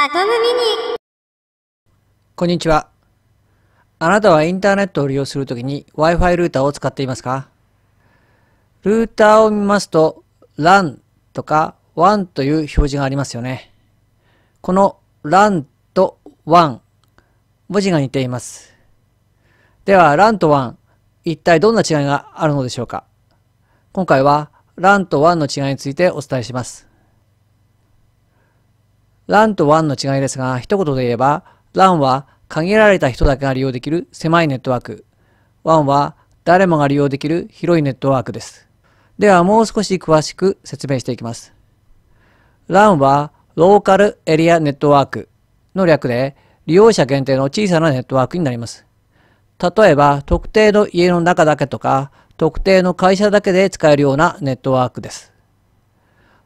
アトムミニこんにちは。あなたはインターネットを利用するときに Wi-Fi ルーターを使っていますかルーターを見ますと LAN とか WAN という表示がありますよね。この LAN と WAN 文字が似ています。では LAN と WAN 一体どんな違いがあるのでしょうか今回は LAN と WAN の違いについてお伝えします。LAN と WAN の違いですが、一言で言えば、LAN は限られた人だけが利用できる狭いネットワーク。WAN は誰もが利用できる広いネットワークです。ではもう少し詳しく説明していきます。LAN はローカルエリアネットワークの略で、利用者限定の小さなネットワークになります。例えば、特定の家の中だけとか、特定の会社だけで使えるようなネットワークです。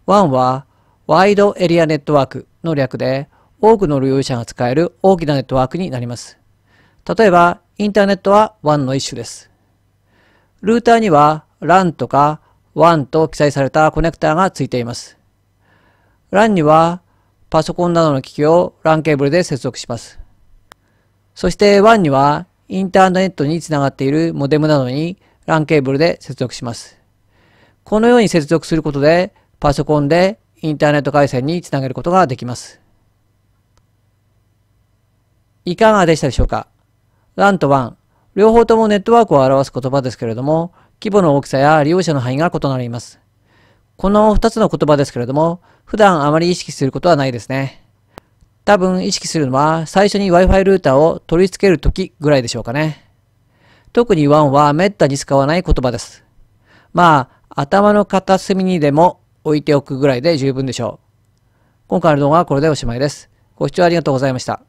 WAN はワイドエリアネットワークの略で、多くの利用者が使える大きなネットワークになります。例えば、インターネットは WAN の一種です。ルーターには LAN とか WAN と記載されたコネクターがついています。LAN にはパソコンなどの機器を LAN ケーブルで接続します。そして WAN にはインターネットにつながっているモデムなどに LAN ケーブルで接続します。このように接続することでパソコンでインターネット回線につなげることができます。いかがでしたでしょうか ?LAN と WAN、両方ともネットワークを表す言葉ですけれども、規模の大きさや利用者の範囲が異なります。この2つの言葉ですけれども、普段あまり意識することはないですね。多分意識するのは最初に Wi-Fi ルーターを取り付けるときぐらいでしょうかね。特に WAN はめったに使わない言葉です。まあ、頭の片隅にでも置いておくぐらいで十分でしょう。今回の動画はこれでおしまいです。ご視聴ありがとうございました。